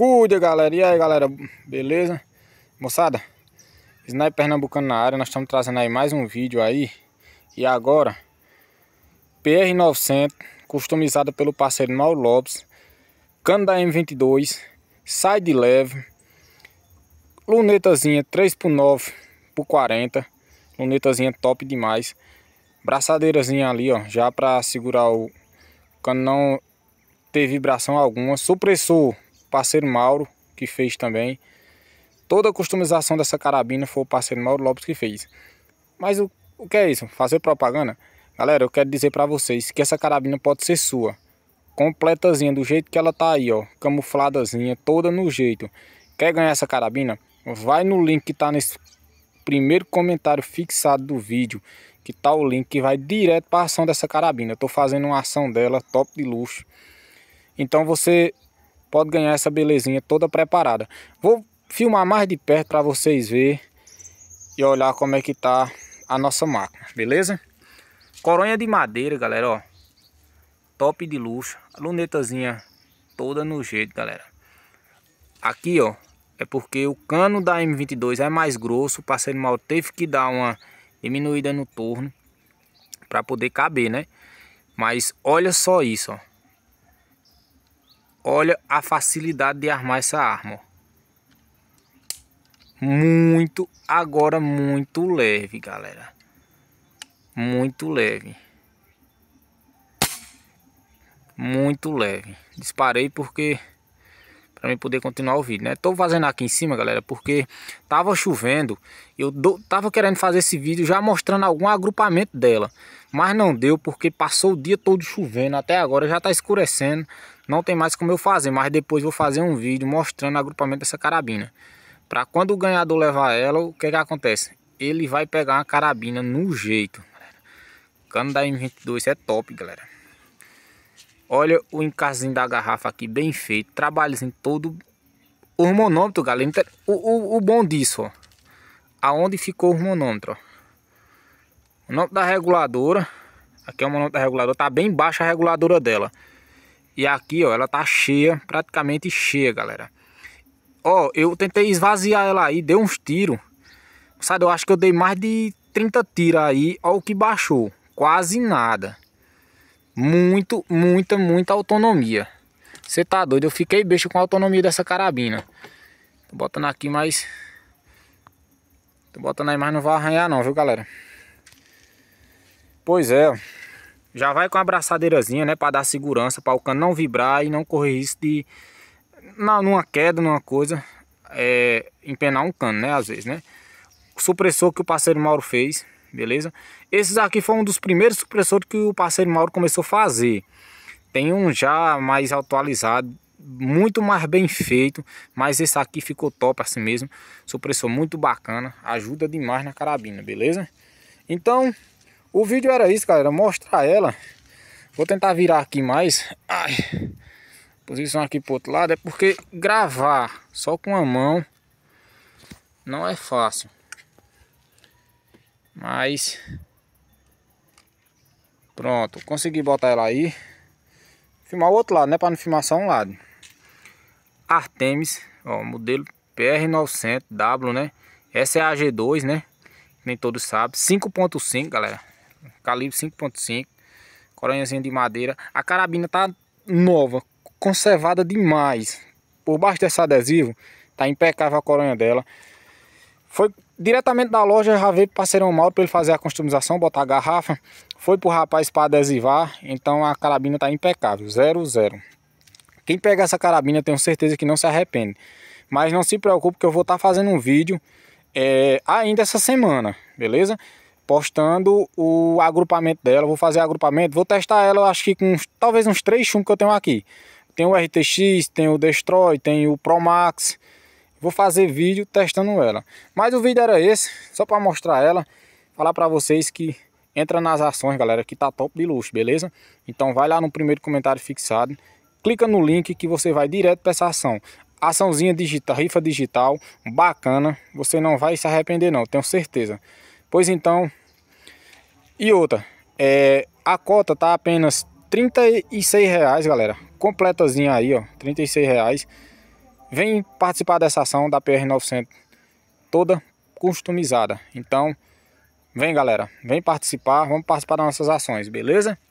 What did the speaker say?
cuida, galera. E aí, galera, beleza? Moçada, Sniper Pernambucano na área. Nós estamos trazendo aí mais um vídeo aí. E agora, PR900, customizada pelo parceiro Mauro Lopes. Cano da M22, sai de leve. Lunetazinha 3x9 por 40. Lunetazinha top demais. Braçadeirazinha ali, ó, já para segurar o cano não ter vibração alguma. Supressor parceiro Mauro que fez também. Toda a customização dessa carabina foi o parceiro Mauro Lopes que fez. Mas o, o que é isso? Fazer propaganda? Galera, eu quero dizer para vocês que essa carabina pode ser sua. Completazinha, do jeito que ela tá aí, ó. Camufladazinha, toda no jeito. Quer ganhar essa carabina? Vai no link que tá nesse primeiro comentário fixado do vídeo. Que tá o link que vai direto pra ação dessa carabina. Eu tô fazendo uma ação dela, top de luxo. Então você pode ganhar essa belezinha toda preparada. Vou filmar mais de perto para vocês verem e olhar como é que tá a nossa máquina, beleza? Coronha de madeira, galera, ó. Top de luxo. A lunetazinha toda no jeito, galera. Aqui, ó, é porque o cano da M22 é mais grosso, o parceiro mal teve que dar uma diminuída no torno para poder caber, né? Mas olha só isso, ó. Olha a facilidade de armar essa arma. Ó. Muito, agora muito leve, galera. Muito leve. Muito leve. Disparei porque para mim poder continuar o vídeo, né? Tô fazendo aqui em cima, galera, porque tava chovendo. Eu do, tava querendo fazer esse vídeo já mostrando algum agrupamento dela, mas não deu porque passou o dia todo chovendo, até agora já tá escurecendo. Não tem mais como eu fazer, mas depois vou fazer um vídeo mostrando o agrupamento dessa carabina. Para quando o ganhador levar ela, o que que acontece? Ele vai pegar uma carabina no jeito. Galera. cano da M22 é top, galera. Olha o encasinho da garrafa aqui, bem feito. Trabalhozinho todo hormonômetro, galera. O, o, o, bom disso, ó. Aonde ficou o hormonômetro, ó. O nome da reguladora. Aqui é o monômetro da reguladora. Tá bem baixa a reguladora dela. E aqui, ó, ela tá cheia. Praticamente cheia, galera. Ó, eu tentei esvaziar ela aí. Dei uns tiros. Sabe, eu acho que eu dei mais de 30 tiros aí. Ó o que baixou. Quase nada muito, muita, muita autonomia. Você tá doido? Eu fiquei bicho com a autonomia dessa carabina. Tô botando aqui, mais Tô botando aí, mas não vai arranhar não, viu, galera? Pois é. Já vai com a abraçadeirazinha, né? Pra dar segurança, pra o cano não vibrar e não correr risco de... numa queda, numa coisa, é, empenar um cano, né? Às vezes, né? O supressor que o parceiro Mauro fez beleza? Esses aqui foi um dos primeiros supressores que o parceiro Mauro começou a fazer. Tem um já mais atualizado, muito mais bem feito, mas esse aqui ficou top assim mesmo. Supressor muito bacana, ajuda demais na carabina, beleza? Então, o vídeo era isso, galera, mostrar ela. Vou tentar virar aqui mais. Ai, posição aqui pro outro lado, é porque gravar só com a mão não é fácil. Mas... Pronto, consegui botar ela aí. Filmar o outro lado, né? Para não filmar só um lado. Artemis, ó, modelo PR900W, né? Essa é a G2, né? Nem todos sabem. 5.5, galera. Calibre 5.5. Coronhazinha de madeira. A carabina tá nova, conservada demais. Por baixo desse adesivo, tá impecável a coronha dela. Foi diretamente da loja, já veio parceirão mal para ele fazer a customização, botar a garrafa. Foi pro rapaz para adesivar, então a carabina tá impecável, zero zero. Quem pega essa carabina, tenho certeza que não se arrepende. Mas não se preocupe que eu vou estar tá fazendo um vídeo é, ainda essa semana, beleza? Postando o agrupamento dela, vou fazer agrupamento, vou testar ela, acho que com talvez uns três chumbos que eu tenho aqui. Tem o RTX, tem o Destroy, tem o Pro Max, vou fazer vídeo testando ela. Mas o vídeo era esse, só para mostrar ela, falar para vocês que entra nas ações, galera, que tá top de luxo, beleza? Então vai lá no primeiro comentário fixado, clica no link que você vai direto para essa ação. Açãozinha digital, rifa digital, bacana, você não vai se arrepender não, tenho certeza. Pois então, e outra, é, a cota tá apenas R$ 36,00, galera, completazinha aí, ó, R$ 36,00. Vem participar dessa ação da PR-900 toda customizada. Então, vem galera, vem participar, vamos participar das nossas ações, beleza?